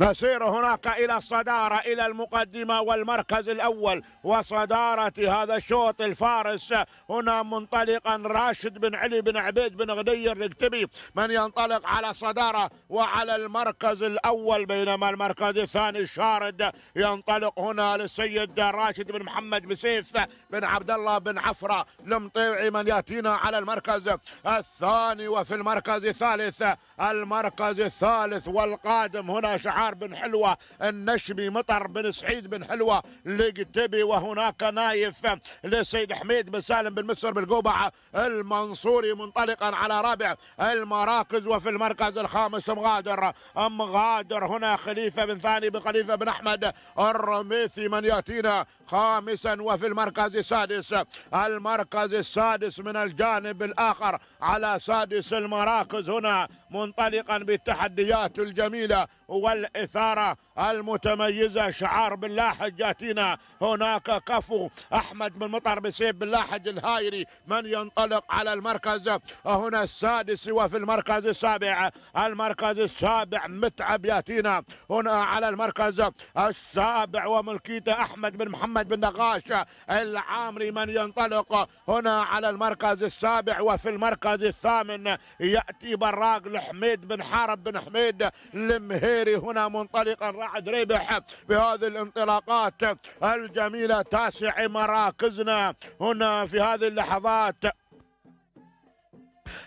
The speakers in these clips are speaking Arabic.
نسير هناك إلى الصدارة إلى المقدمة والمركز الأول وصدارة هذا الشوط الفارس هنا منطلقا راشد بن علي بن عبيد بن غدير الركتبي من ينطلق على الصدارة وعلى المركز الأول بينما المركز الثاني الشارد ينطلق هنا للسيد راشد بن محمد بسيف بن عبد الله بن عفرة المطيعي من يأتينا على المركز الثاني وفي المركز الثالث المركز الثالث والقادم هنا شعار بن حلوة النشبي مطر بن سعيد بن حلوة لقتبي وهناك نايف للسيد حميد بن سالم بن مصر بالقبعة المنصوري منطلقا على رابع المراكز وفي المركز الخامس مغادر مغادر هنا خليفة بن ثاني بن خليفة بن أحمد الرميثي من يأتينا خامسا وفي المركز السادس المركز السادس من الجانب الآخر على سادس المراكز هنا منطلقا بالتحديات الجميلة والإثارة المتميزة شعار باللاحج جاتينا هناك كفو أحمد من مطر بسيب باللاحج الهايري من ينطلق على المركز هنا السادس وفي المركز السابع المركز السابع متعب ياتينا هنا على المركز السابع وملكيته أحمد بن محمد بن نقاش العامري من ينطلق هنا على المركز السابع وفي المركز الثامن يأتي براق لحميد بن حارب بن حميد المهيري هنا منطلقا بعد ربح بهذه الانطلاقات الجميلة تاسع مراكزنا هنا في هذه اللحظات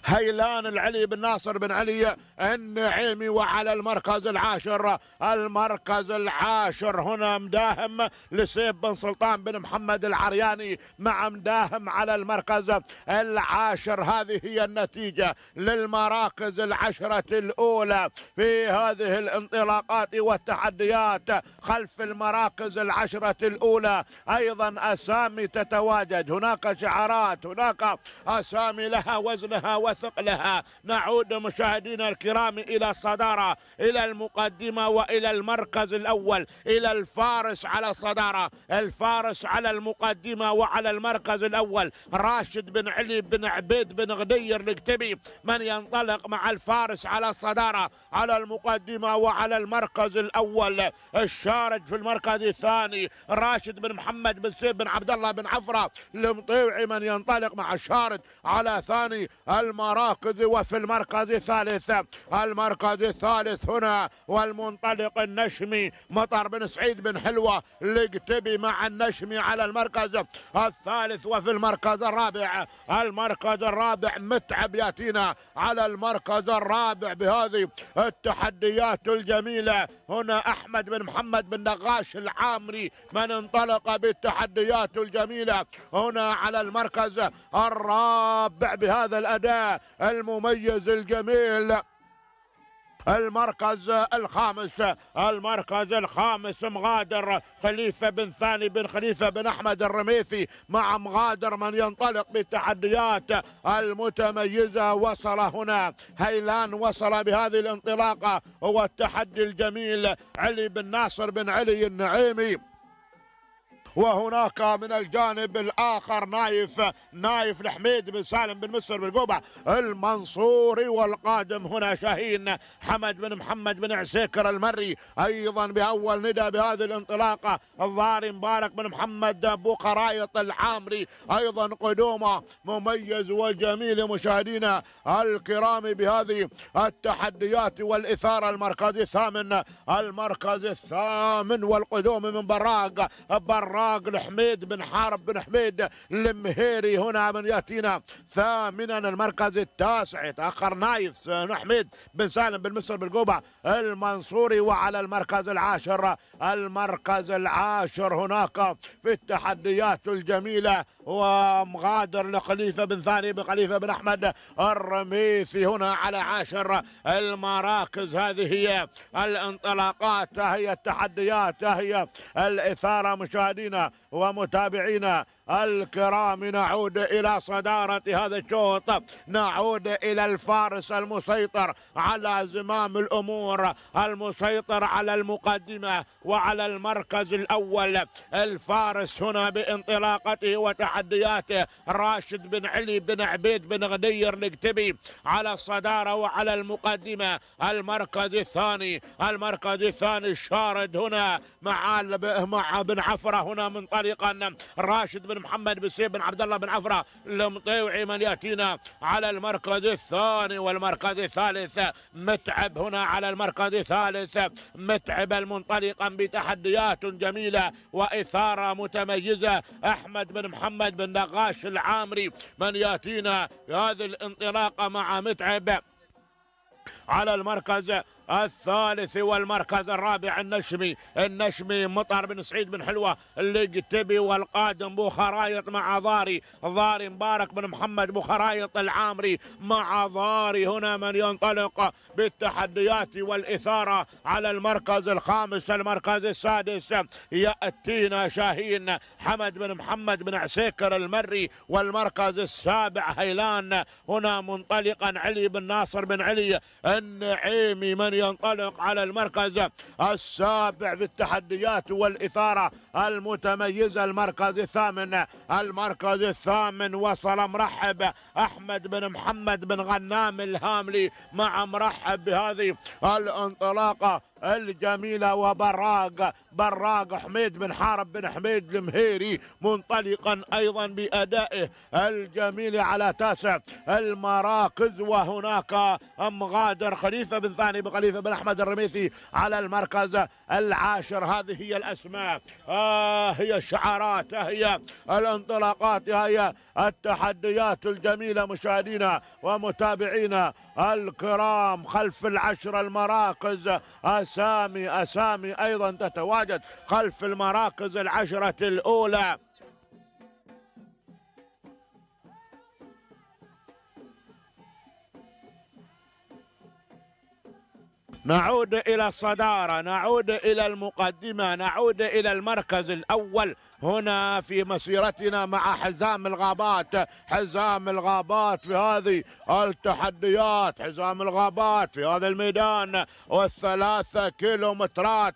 هيلان العلي بن ناصر بن علي النعيمي وعلى المركز العاشر المركز العاشر هنا مداهم لسيف بن سلطان بن محمد العرياني مع مداهم على المركز العاشر هذه هي النتيجة للمراكز العشرة الأولى في هذه الانطلاقات والتحديات خلف المراكز العشرة الأولى أيضا أسامي تتواجد هناك شعارات هناك أسامي لها وزنها وثقلها نعود مشاهدينا الكرام إلى الصدارة إلى المقدمة وإلى المركز الأول إلى الفارس على الصدارة الفارس على المقدمة وعلى المركز الأول راشد بن علي بن عبيد بن غدير الكتبي من ينطلق مع الفارس على الصدارة على المقدمة وعلى المركز الأول الشارج في المركز الثاني راشد بن محمد بن سيف بن عبد الله بن عفرة المطيوعي من ينطلق مع الشارج على ثاني الم المراكز وفي المركز الثالث المركز الثالث هنا والمنطلق النشمي مطر بن سعيد بن حلوة لقتبي مع النشمي على المركز الثالث وفي المركز الرابع المركز الرابع متعب ياتينا على المركز الرابع بهذه التحديات الجميلة هنا أحمد بن محمد بن نقاش العامري من انطلق بالتحديات الجميلة هنا على المركز الرابع بهذا الأداء المميز الجميل المركز الخامس المركز الخامس مغادر خليفه بن ثاني بن خليفه بن احمد الرميثي مع مغادر من ينطلق بالتحديات المتميزه وصل هنا هيلان وصل بهذه الانطلاقه هو التحدي الجميل علي بن ناصر بن علي النعيمي وهناك من الجانب الآخر نايف نايف الحميد بن سالم بن بن بالقبع المنصوري والقادم هنا شاهين حمد بن محمد بن عسيكر المري أيضا بأول ندى بهذه الانطلاقة الظاري مبارك بن محمد أبو قرايط العامري أيضا قدومه مميز وجميل مشاهدينا الكرام بهذه التحديات والإثارة المركز الثامن المركز الثامن والقدوم من براق براق الراجل حميد بن حارب بن حميد المهيري هنا من ياتينا ثامنا المركز التاسع تاخر نايف حميد بن سالم بن مصر بالقوبه المنصوري وعلى المركز العاشر المركز العاشر هناك في التحديات الجميله ومغادر لخليفه بن ثاني بن خليفه بن احمد الرميثي هنا على عاشر المراكز هذه هي الانطلاقات هي التحديات هي الاثاره مشاهدينا مشاهدينا ومتابعينا الكرام نعود إلى صدارة هذا الشوط نعود إلى الفارس المسيطر على زمام الأمور المسيطر على المقدمة وعلى المركز الأول الفارس هنا بانطلاقته وتحدياته راشد بن علي بن عبيد بن غدير نكتبي على الصدارة وعلى المقدمة المركز الثاني المركز الثاني الشارد هنا مع مع بن عفرة هنا منطلقا راشد بن بن محمد بن سيب بن عبد الله بن عفرة المطيوعي من يأتينا على المركز الثاني والمركز الثالث متعب هنا على المركز الثالث متعب المنطلقا بتحديات جميلة وإثارة متميزة أحمد بن محمد بن نقاش العامري من يأتينا هذه الانطلاقة مع متعب على المركز الثالث والمركز الرابع النشمي النشمي مطر بن سعيد بن حلوة تبي والقادم خرايط مع ضاري ضاري مبارك بن محمد خرايط العامري مع ضاري هنا من ينطلق بالتحديات والإثارة على المركز الخامس المركز السادس يأتينا شاهين حمد بن محمد بن عسيكر المري والمركز السابع هيلان هنا منطلقا علي بن ناصر بن علي النعيمي من ينطلق على المركز السابع في التحديات والإثارة المتميزة المركز الثامن المركز الثامن وصل مرحب أحمد بن محمد بن غنام الهاملي مع مرحب بهذه الانطلاقة الجميلة وبراق براق حميد بن حارب بن حميد المهيري منطلقا أيضا بأدائه الجميل على تاسع المراكز وهناك غادر خليفة بن ثاني بن خليفة بن أحمد الرميثي على المركز العاشر هذه هي الأسماء آه هي الشعارات هي الانطلاقات هي التحديات الجميلة مشاهدينا ومتابعينا الكرام خلف العشر المراكز أسامي أسامي أيضا تتواجد خلف المراكز العشرة الأولى نعود إلى الصدارة نعود إلى المقدمة نعود إلى المركز الأول هنا في مسيرتنا مع حزام الغابات حزام الغابات في هذه التحديات حزام الغابات في هذا الميدان والثلاثة كيلومترات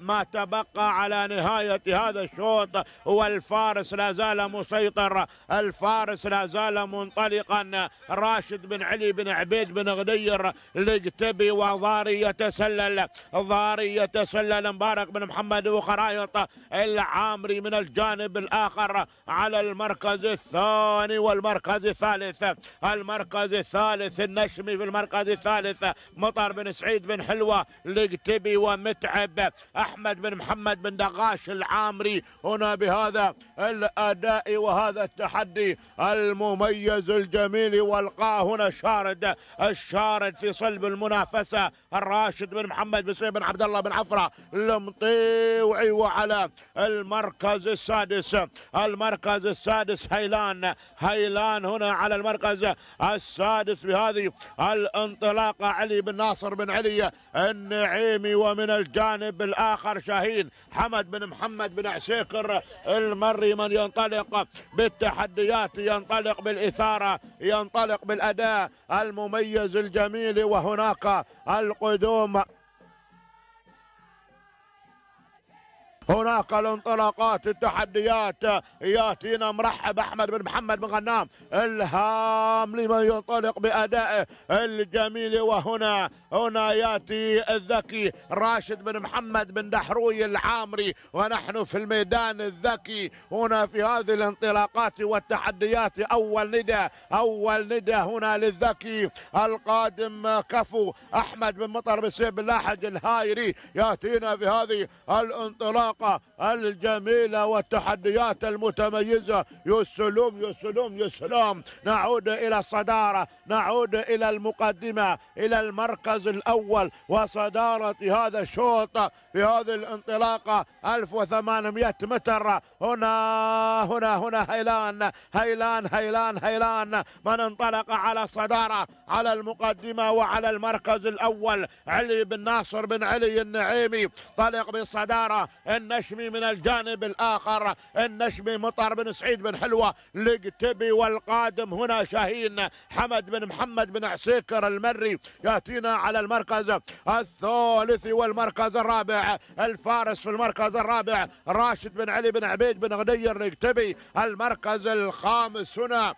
ما تبقى على نهاية هذا الشوط والفارس لا زال مسيطر الفارس لا زال منطلقا راشد بن علي بن عبيد بن غدير لجتبي وضاري يتسلل ضاري يتسلل مبارك بن محمد وخرايط العامري من الجانب الآخر على المركز الثاني والمركز الثالث المركز الثالث النشمي في المركز الثالث مطر بن سعيد بن حلوة لقتبي ومتعب أحمد بن محمد بن دغاش العامري هنا بهذا الأداء وهذا التحدي المميز الجميل والقاه هنا شارد الشارد في صلب المنافسة الراشد بن محمد بن سعيد بن عبد الله بن عفرة المطيوعي وعلى المركز السادس المركز السادس هيلان هيلان هنا على المركز السادس بهذه الانطلاقة علي بن ناصر بن علي النعيمي ومن الجانب الآخر شاهين حمد بن محمد بن عسيكر المري من ينطلق بالتحديات ينطلق بالإثارة ينطلق بالأداء المميز الجميل وهناك القدوم هناك الانطلاقات التحديات ياتينا مرحب احمد بن محمد بن غنام الهام لمن ينطلق بادائه الجميل وهنا هنا ياتي الذكي راشد بن محمد بن دحروي العامري ونحن في الميدان الذكي هنا في هذه الانطلاقات والتحديات اول ندى اول ندى هنا للذكي القادم كفو احمد بن مطر بن سيب اللاحج الهايري ياتينا في هذه الانطلاق الطاقة الجميلة والتحديات المتميزة يسلم يسلم يسلم نعود إلى الصدارة نعود إلى المقدمة إلى المركز الأول وصدارة هذا الشوط بهذه الانطلاقة 1800 متر هنا هنا هنا هيلان هيلان هيلان هيلان من انطلق على الصدارة على المقدمة وعلى المركز الأول علي بن ناصر بن علي النعيمي طلق بالصدارة النشمي من الجانب الآخر النشمي مطر بن سعيد بن حلوة لقتبي والقادم هنا شاهين حمد بن محمد بن عسيكر المري يأتينا على المركز الثالث والمركز الرابع الفارس في المركز الرابع راشد بن علي بن عبيد بن غدير لقتبي المركز الخامس هنا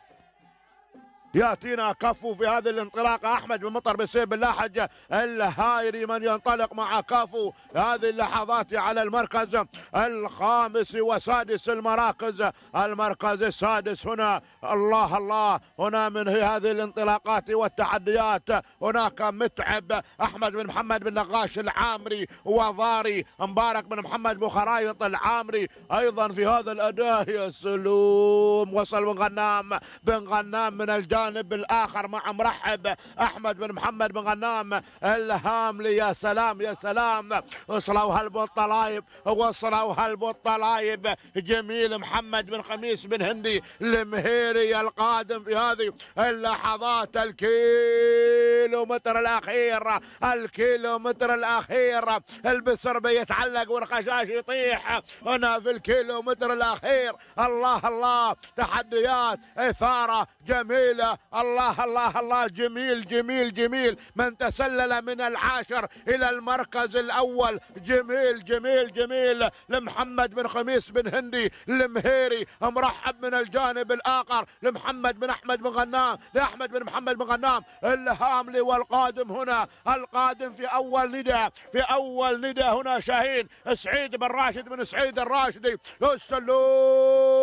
ياتينا كفو في هذه الانطلاقه احمد بن مطر بن اللاحج الهايري من ينطلق مع كفو هذه اللحظات على المركز الخامس وسادس المراكز المركز السادس هنا الله الله هنا من هذه الانطلاقات والتحديات هناك متعب احمد بن محمد بن نقاش العامري وضاري مبارك بن محمد بخرايط العامري ايضا في هذا الاداء يا سلوم وصل بن غنام بن غنام من الجانب الجانب الاخر مع مرحب احمد بن محمد بن غنام الهاملي يا سلام يا سلام وصلوا هالبطلايب وصلوا هالبطلايب جميل محمد بن خميس بن هندي المهيري القادم في هذه اللحظات الكيلومتر الاخير الكيلومتر الاخير البسر بيتعلق والخشاش يطيح هنا في الكيلومتر الاخير الله الله تحديات اثاره جميله الله الله الله جميل جميل جميل من تسلل من العاشر إلى المركز الأول جميل جميل جميل لمحمد بن خميس بن هندي المهيري مرحب من الجانب الآخر لمحمد بن أحمد بن غنام لأحمد بن محمد بن غنام الهاملي والقادم هنا القادم في أول ندى في أول ندى هنا شاهين سعيد بن راشد بن سعيد الراشدي السلوم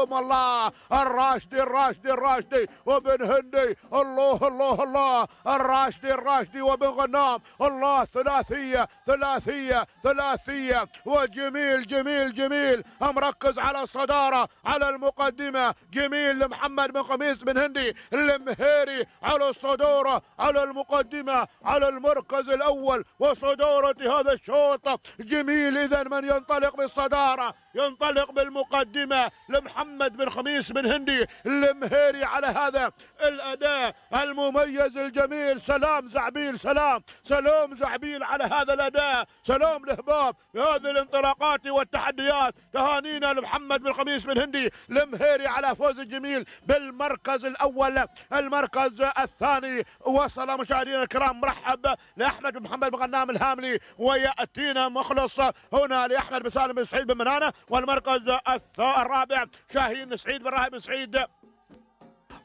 حياكم الله الراشدي الراشدي الراشدي وبن هندي الله الله الله الراشدي الراشدي وبن غنام الله ثلاثية ثلاثية ثلاثية وجميل جميل جميل مركز على الصدارة على المقدمة جميل لمحمد بن قميص بن هندي المهيري على الصدارة على المقدمة على المركز الأول وصدارة هذا الشوط جميل إذا من ينطلق بالصدارة ينطلق بالمقدمة لمحمد بن خميس بن هندي المهيري على هذا الأداء المميز الجميل سلام زعبيل سلام سلام زعبيل على هذا الأداء سلام لهباب هذه الانطلاقات والتحديات تهانينا لمحمد بن خميس بن هندي المهيري على فوز الجميل بالمركز الأول المركز الثاني وصل مشاهدينا الكرام مرحب لأحمد بن محمد بن غنام الهاملي ويأتينا مخلص هنا لأحمد بن سالم بن سعيد بن منانه والمركز الرابع شاهين سعيد بن راهب سعيد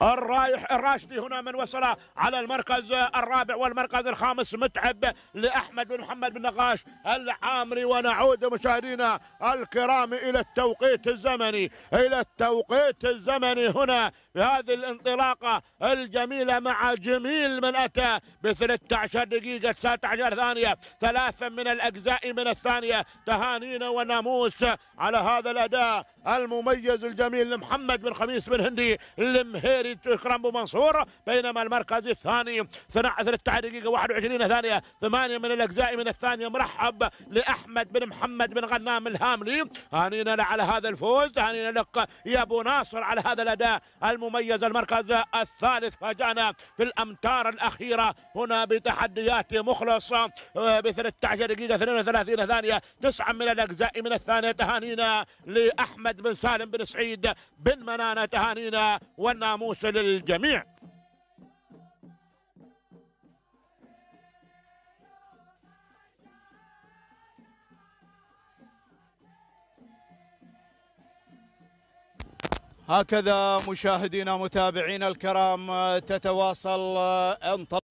الرايح الراشدي هنا من وصل على المركز الرابع والمركز الخامس متعب لأحمد بن محمد بن نقاش العامري ونعود مشاهدينا الكرام إلى التوقيت الزمني إلى التوقيت الزمني هنا بهذه الانطلاقة الجميلة مع جميل من أتى ب 13 دقيقة 19 ثانية ثلاثا من الأجزاء من الثانية تهانينا وناموس على هذا الأداء المميز الجميل لمحمد بن خميس بن هندي المهيري تكرم بو منصور بينما المركز الثاني 12 دقيقه 21 ثانيه ثمانيه من الاجزاء من الثانيه مرحب لاحمد بن محمد بن غنام الهاملي هانينا على هذا الفوز هانينا لك يا ابو ناصر على هذا الاداء المميز المركز الثالث فاجانا في الامتار الاخيره هنا بتحديات مخلص آه، ب 13 دقيقه 32 ثانيه تسعه من الاجزاء من الثانيه تهانينا لاحمد محمد بن سالم بن سعيد بن منانة تهانينا والناموس للجميع هكذا مشاهدينا متابعينا الكرام تتواصل آه، انطلاق